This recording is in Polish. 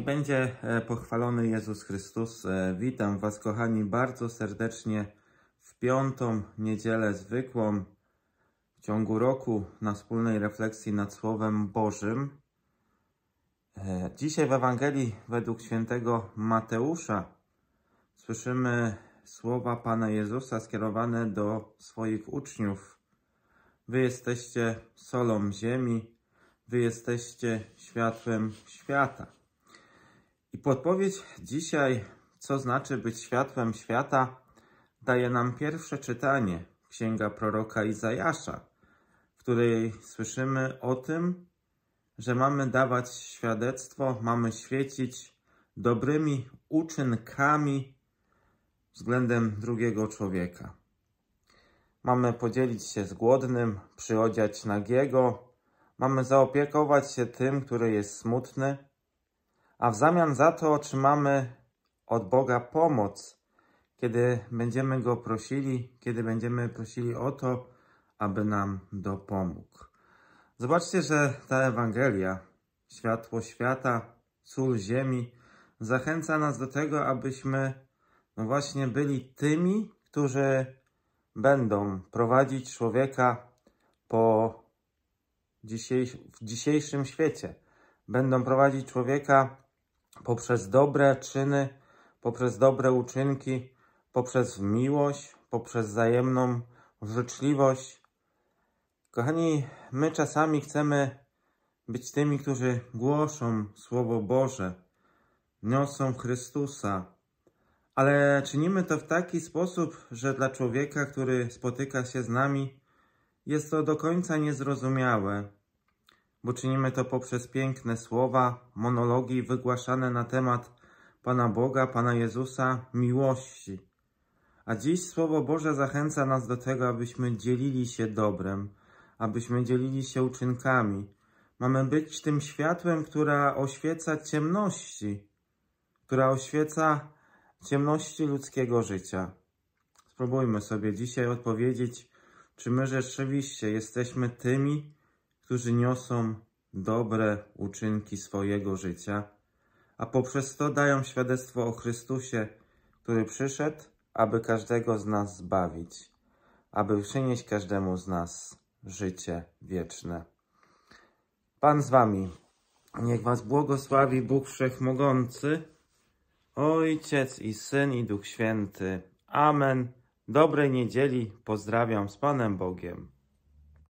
Niech będzie e, pochwalony Jezus Chrystus. E, witam Was, kochani, bardzo serdecznie w piątą niedzielę zwykłą w ciągu roku na wspólnej refleksji nad Słowem Bożym. E, dzisiaj w Ewangelii według świętego Mateusza słyszymy słowa Pana Jezusa skierowane do swoich uczniów. Wy jesteście solą ziemi, wy jesteście światłem świata. I podpowiedź dzisiaj, co znaczy być światłem świata, daje nam pierwsze czytanie księga proroka Izajasza, w której słyszymy o tym, że mamy dawać świadectwo, mamy świecić dobrymi uczynkami względem drugiego człowieka. Mamy podzielić się z głodnym, przyodziać nagiego, mamy zaopiekować się tym, który jest smutny, a w zamian za to otrzymamy od Boga pomoc, kiedy będziemy Go prosili, kiedy będziemy prosili o to, aby nam dopomógł. Zobaczcie, że ta Ewangelia, światło świata, sól ziemi, zachęca nas do tego, abyśmy no właśnie byli tymi, którzy będą prowadzić człowieka po dzisiejszym, w dzisiejszym świecie. Będą prowadzić człowieka poprzez dobre czyny, poprzez dobre uczynki, poprzez miłość, poprzez wzajemną życzliwość. Kochani, my czasami chcemy być tymi, którzy głoszą Słowo Boże, niosą Chrystusa, ale czynimy to w taki sposób, że dla człowieka, który spotyka się z nami, jest to do końca niezrozumiałe bo czynimy to poprzez piękne słowa, monologi wygłaszane na temat Pana Boga, Pana Jezusa, miłości. A dziś Słowo Boże zachęca nas do tego, abyśmy dzielili się dobrem, abyśmy dzielili się uczynkami. Mamy być tym światłem, która oświeca ciemności, która oświeca ciemności ludzkiego życia. Spróbujmy sobie dzisiaj odpowiedzieć, czy my rzeczywiście jesteśmy tymi, którzy niosą dobre uczynki swojego życia, a poprzez to dają świadectwo o Chrystusie, który przyszedł, aby każdego z nas zbawić, aby przynieść każdemu z nas życie wieczne. Pan z wami, niech was błogosławi Bóg Wszechmogący, Ojciec i Syn i Duch Święty. Amen. Dobrej niedzieli. Pozdrawiam z Panem Bogiem.